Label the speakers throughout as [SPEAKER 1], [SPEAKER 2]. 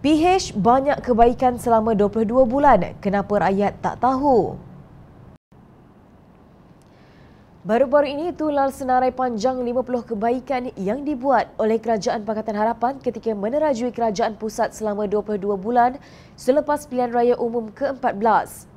[SPEAKER 1] PH banyak kebaikan selama 22 bulan. Kenapa rakyat tak tahu? Baru-baru ini tular senarai panjang 50 kebaikan yang dibuat oleh Kerajaan Pakatan Harapan ketika menerajui Kerajaan Pusat selama 22 bulan selepas pilihan raya umum ke-14.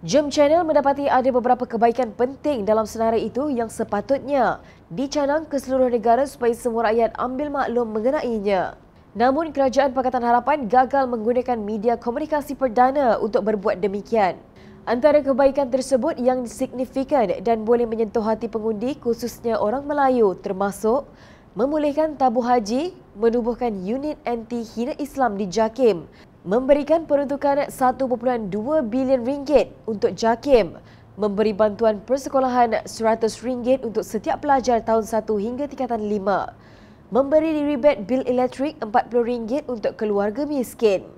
[SPEAKER 1] Jom Channel mendapati ada beberapa kebaikan penting dalam senarai itu yang sepatutnya dicanang ke seluruh negara supaya semua rakyat ambil maklum mengenainya. Namun kerajaan Pakatan Harapan gagal menggunakan media komunikasi perdana untuk berbuat demikian. Antara kebaikan tersebut yang signifikan dan boleh menyentuh hati pengundi khususnya orang Melayu termasuk memulihkan tabu haji, menubuhkan unit anti-hina Islam di JAKIM, memberikan peruntukan 1.2 bilion ringgit untuk JAKIM, memberi bantuan persekolahan RM100 untuk setiap pelajar tahun 1 hingga tingkatan 5 memberi ribet bil elektrik RM40 untuk keluarga miskin.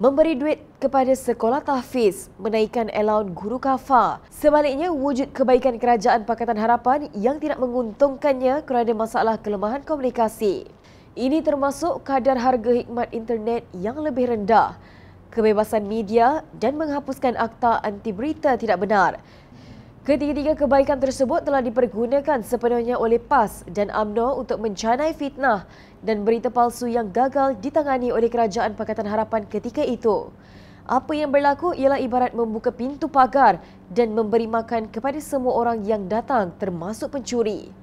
[SPEAKER 1] Memberi duit kepada sekolah tahfiz, menaikkan allowance guru kafa. Sebaliknya, wujud kebaikan kerajaan Pakatan Harapan yang tidak menguntungkannya kerana masalah kelemahan komunikasi. Ini termasuk kadar harga hikmat internet yang lebih rendah, kebebasan media dan menghapuskan akta anti berita tidak benar Ketiga-tiga kebaikan tersebut telah dipergunakan sepenuhnya oleh PAS dan AMNO untuk mencanai fitnah dan berita palsu yang gagal ditangani oleh Kerajaan Pakatan Harapan ketika itu. Apa yang berlaku ialah ibarat membuka pintu pagar dan memberi makan kepada semua orang yang datang termasuk pencuri.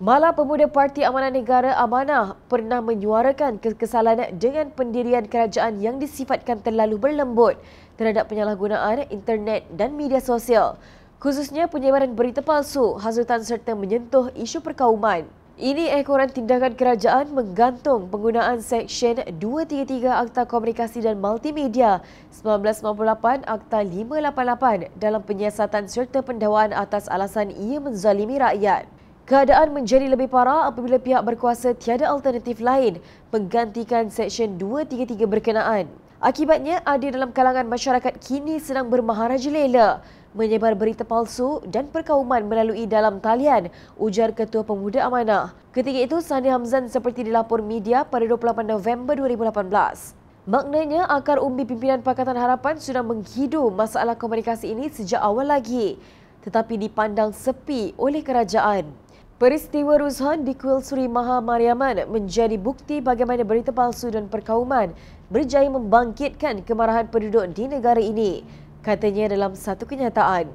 [SPEAKER 1] Malah pemuda Parti Amanah Negara Amanah pernah menyuarakan kesalahan dengan pendirian kerajaan yang disifatkan terlalu berlembut terhadap penyalahgunaan internet dan media sosial khususnya penyebaran berita palsu, hasutan serta menyentuh isu perkauman. Ini ekoran tindakan kerajaan menggantung penggunaan Seksyen 233 Akta Komunikasi dan Multimedia 1998 Akta 588 dalam penyiasatan serta pendawaan atas alasan ia menzalimi rakyat. Keadaan menjadi lebih parah apabila pihak berkuasa tiada alternatif lain menggantikan Seksyen 233 berkenaan. Akibatnya, ada dalam kalangan masyarakat kini sedang bermaharaja lela menyebar berita palsu dan perkauman melalui dalam talian ujar Ketua Pemuda Amanah. Ketika itu, Sani Hamzan seperti dilapor media pada 28 November 2018. Maknanya, akar umbi pimpinan Pakatan Harapan sudah menghidu masalah komunikasi ini sejak awal lagi tetapi dipandang sepi oleh kerajaan. Peristiwa Rushan di Kuil Suri Maha Mariaman menjadi bukti bagaimana berita palsu dan perkauman berjaya membangkitkan kemarahan penduduk di negara ini, katanya dalam satu kenyataan.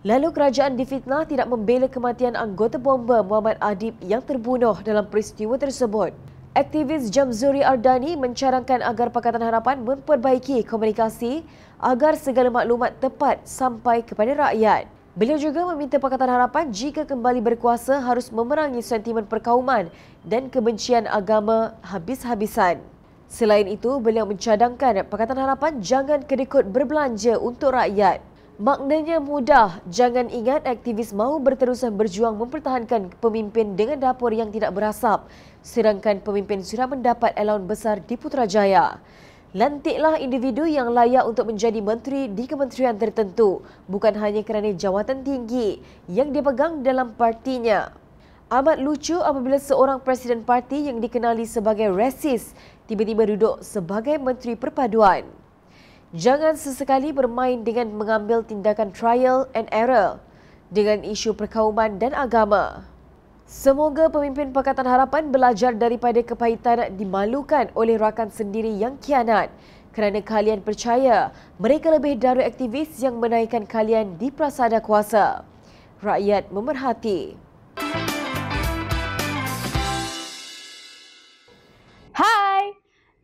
[SPEAKER 1] Lalu kerajaan difitnah tidak membela kematian anggota bomba Muhammad Adib yang terbunuh dalam peristiwa tersebut. Aktivis Jamzuri Ardani mencarangkan agar Pakatan Harapan memperbaiki komunikasi agar segala maklumat tepat sampai kepada rakyat. Beliau juga meminta Pakatan Harapan jika kembali berkuasa harus memerangi sentimen perkauman dan kebencian agama habis-habisan. Selain itu, beliau mencadangkan Pakatan Harapan jangan kedekut berbelanja untuk rakyat. Maknanya mudah, jangan ingat aktivis mahu berterusan berjuang mempertahankan pemimpin dengan dapur yang tidak berasap, sedangkan pemimpin sudah mendapat allowance besar di Putrajaya. Lantiklah individu yang layak untuk menjadi menteri di kementerian tertentu, bukan hanya kerana jawatan tinggi yang dipegang dalam partinya. Amat lucu apabila seorang presiden parti yang dikenali sebagai resis tiba-tiba duduk sebagai menteri perpaduan. Jangan sesekali bermain dengan mengambil tindakan trial and error dengan isu perkauman dan agama. Semoga pemimpin Pakatan Harapan belajar daripada kepahitan dimalukan oleh rakan sendiri yang kianat kerana kalian percaya mereka lebih dari aktivis yang menaikkan kalian di prasada kuasa. Rakyat memerhati. Hai!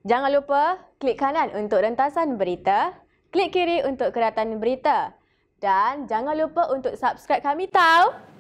[SPEAKER 1] Jangan lupa klik kanan untuk rentasan berita, klik kiri untuk keratan berita dan jangan lupa untuk subscribe kami tau.